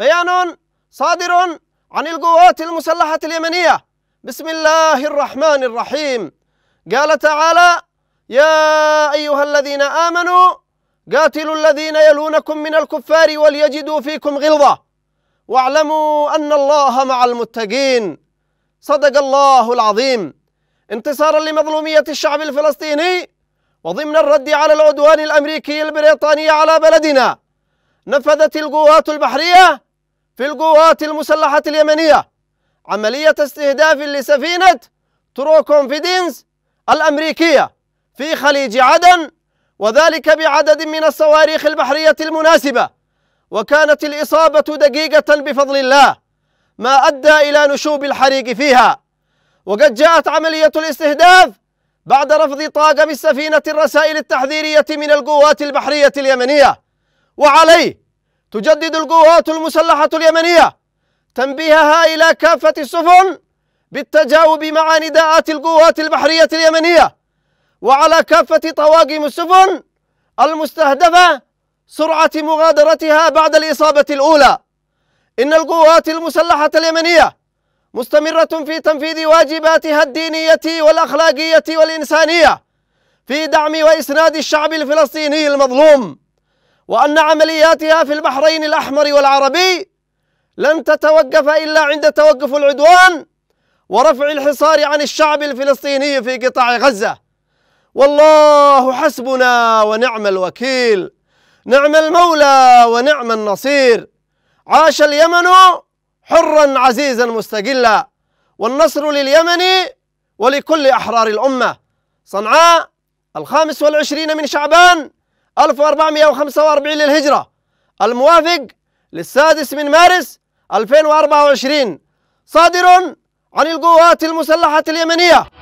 بيان صادر عن القوات المسلحة اليمنية بسم الله الرحمن الرحيم قال تعالى يا أيها الذين آمنوا قاتلوا الذين يلونكم من الكفار وليجدوا فيكم غلظة واعلموا أن الله مع المتقين صدق الله العظيم انتصارا لمظلومية الشعب الفلسطيني وضمن الرد على العدوان الأمريكي البريطاني على بلدنا نفذت القوات البحرية في القوات المسلحة اليمنية عملية استهداف لسفينة ترو كونفيدينز الأمريكية في خليج عدن وذلك بعدد من الصواريخ البحرية المناسبة وكانت الإصابة دقيقة بفضل الله ما أدى إلى نشوب الحريق فيها وقد جاءت عملية الاستهداف بعد رفض طاقم السفينة الرسائل التحذيرية من القوات البحرية اليمنية وعليه تجدد القوات المسلحة اليمنية تنبيهها إلى كافة السفن بالتجاوب مع نداءات القوات البحرية اليمنية وعلى كافة طواقم السفن المستهدفة سرعة مغادرتها بعد الإصابة الأولى إن القوات المسلحة اليمنية مستمرة في تنفيذ واجباتها الدينية والأخلاقية والإنسانية في دعم وإسناد الشعب الفلسطيني المظلوم وأن عملياتها في البحرين الأحمر والعربي لن تتوقف إلا عند توقف العدوان ورفع الحصار عن الشعب الفلسطيني في قطاع غزة والله حسبنا ونعم الوكيل نعم المولى ونعم النصير عاش اليمن حرا عزيزا مستقلا والنصر لليمن ولكل أحرار الأمة صنعاء الخامس والعشرين من شعبان 1445 للهجرة الموافق للسادس من مارس 2024 صادر عن القوات المسلحة اليمنية